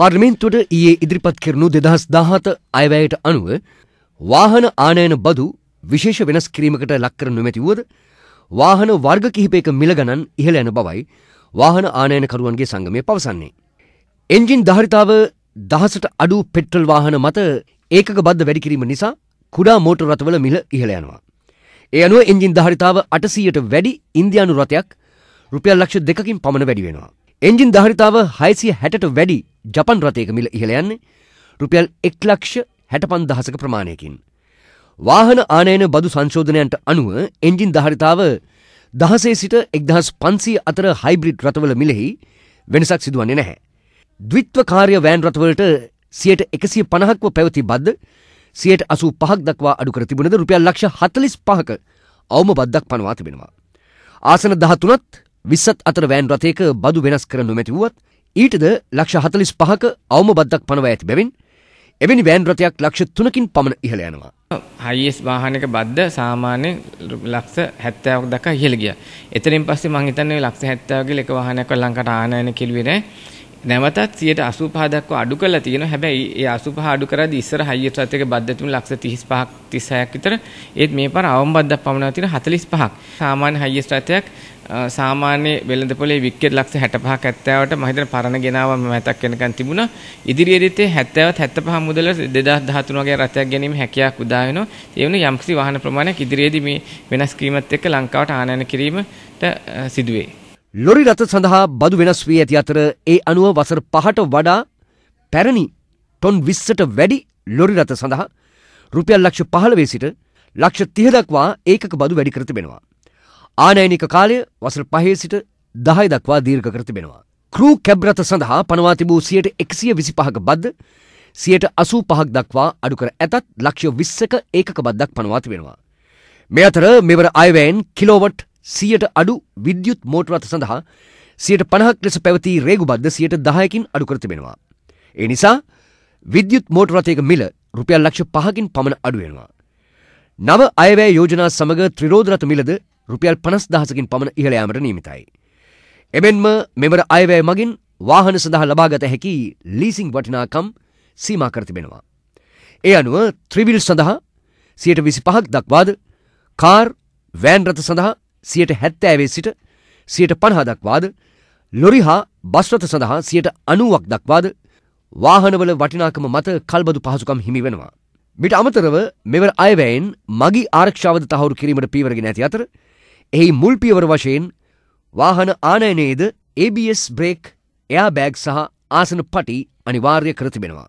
පාර්ලිමෙන්න්තුවට ඊයේ ඉදිරිපත් කරනු දෙදහස් දාහත අයවැයට අනුව වාහන ආනයන බදු විශේෂ වෙනස් කිරීමකට ලක්කර නොමැතිවුවද වාහන වර්ග කිහිපයක මිල ගණන් ඉහළ යන බවයි වාහන ආනයනකරුවන්ගේ සංගමය පවසන්නේ. එන්ජින් ධරිතාව දහසට අඩු පෙට්‍රල් වාහන මත ඒකක බද්ධ වැඩිකිරීම නිසා කුඩා මෝටර් රථවල මිල ඉහළ යනවා. ඒ අනුව එන්ජින් ධරිතාව අටසීයට වැඩි ඉන්දයානු රථයක් රුපියල් ලක්ෂ දෙකින් පමණ වැඩිවෙනවා. එන්ජින් දහරිතාව හයිසිය හැට වැඩි ජපන් රථයක මිල ඉහළ යන්නේ රුපියල් එක්ලක්ෂ හැටපන් දහසක ප්‍රමාණයකින්. වාහන ආනයන බදු සංශෝධනයන්ට අනුව එන්ජින් දහරිතාව දහසේ සිට එක්දහස් පන්සී අතර හයිබ්‍රිඩ් රථවල මිලෙහි වෙනසක් සිදුවන්නේ නැහැ. ද්විත්වකාරය වෑන් රථවලට සියට එකසිය පණහක්ව පැවති බද්ද සියට අසු පහක් දක්වා අඩුකර තිබුණද රුපියල් ලක්ෂ හතලිස් පහක අවම බද්දක් පනවා තිබෙනවා. ආසන දහතුනත් විස්සත් අතර වෑන් රථයක බදු වෙනස් කර නොමැතිවුවත් ඊටද ලක්ෂ හතලිස් පහක අවම බද්දක් පනව ඇති බැවින් එවැනි වෑන් රථයක් ලක්ෂ තුනකින් පමණ ඉහළ යනවා. හයිස් වාහනක බද්ද සාමාන්‍යයෙන් ලක්ෂ 70ක් දක්වා ඉහළ ගියා. එතනින් පස්සේ මම හිතන්නේ ලක්ෂ 70 වගේ එක වාහනයක් ලංකාවට ආනයන කෙළුවේ නැහැ. නැවතත් 185 දක්වා අඩු කරලා තියෙනවා. හැබැයි ඒ 85 අඩු කරද්දී ඉස්සර හයියට් රත් එක බද්ධ තුන ලක්ෂ 35ක් 36ක් විතර. ඒත් මේ පාර අවම බද්දක් පමණ තියෙන 45ක්. සාමාන්‍ය හයියස්ට් රටයක් සාමාන්‍ය වෙළඳ පොලේ විකට් ලක්ෂ 65ක් 70ට මම හිතන පරණ ගෙනාවා මතක් වෙනකන් තිබුණා. ඉදිරියේදීත් 70ත් 75 මුදල 2013 වගේ රටයක් ගැනීම හැකියාවක් උදා වෙනවා. ඒ වෙනු යම්කිසි වාහන ප්‍රමාණයක් ඉදිරියේදී මේ වෙනස් කිරීමත් එක්ක ලංකාවට ආනයන කිරීමට සිදුවේ. ලොරි රථ සඳහා බදු වෙනස් වී ඇති අතර ඒ අනුව වසර පහට වඩා පැරණි ටොන් විස්සට වැඩි ලොරි රථ සඳහා රුපියල් ලක්ෂ පහළවේ සිට ලක්ෂ තිහ දක්වා ඒකක බදු වැඩි කර තිබෙනවා. ආනයනික කාලය වසර පහේ සිට දහය දක්වා දීර්ඝ කර තිබෙනවා. ක්‍රූ කැබ්රත සඳහා පනවා තිබූ සියයට එකසිය විසි පහක බද්ද සියයට අසූ පහක් දක්වා අඩුකර ඇතත් ලක්ෂ විස්සක ඒකක බද්දක් පනවා තිබෙනවා. මෙ අතර මෙවර අයවෑන් කිලෝවට් සියට අඩු විද්‍යුත් මෝටරත සඳහා සියට පණහක් ලෙස පැවති රේගුබද්ද සියට දහයකින් අඩු කරතිබෙනවා. ඒ නිසා විද්‍යුත් මෝටරතයක මිල රුපියල් ලක්ෂ පහකින් පමණ අඩුවෙනවා. නව අයවැය යෝජනා සමඟ ත්‍රරෝධරත මිලද රුපියල් පනස් දහසකින් පමණ ඉහළයාමට නීමිතයි. එමෙන්ම මෙවර අයවැය මගින් වාහන සඳහා ලබාගත හැකි ලීසිං වටිනාකම් සීමා කරතිබෙනවා. ඒ අනුව ත්‍රිවිල් සඳහා සියට විසි පහක් දක්වාද කාර් වෑන් රථ සඳහා සියට හැත්තෑවේ සිට සියට පණහා දක්වාද ලොරි හා බස්රත සඳහා සියට අනුවක් දක්වාද වාහනවල වටිනාකම මත කල්බදු පහසුකම් හිමි වෙනවා. මිට අමතරව මෙවර අයවැයෙන් මගේ ආරක්ෂාවද තහවුරු කිරීමට පීවරගෙන ඇති අතර එහි මුල්පියවර වශයෙන් වාහන ආනයනයේද ABS බ්‍රේක් එයා බෑග් සහ ආසන පටි අනිවාර්ය කරතිබෙනවා.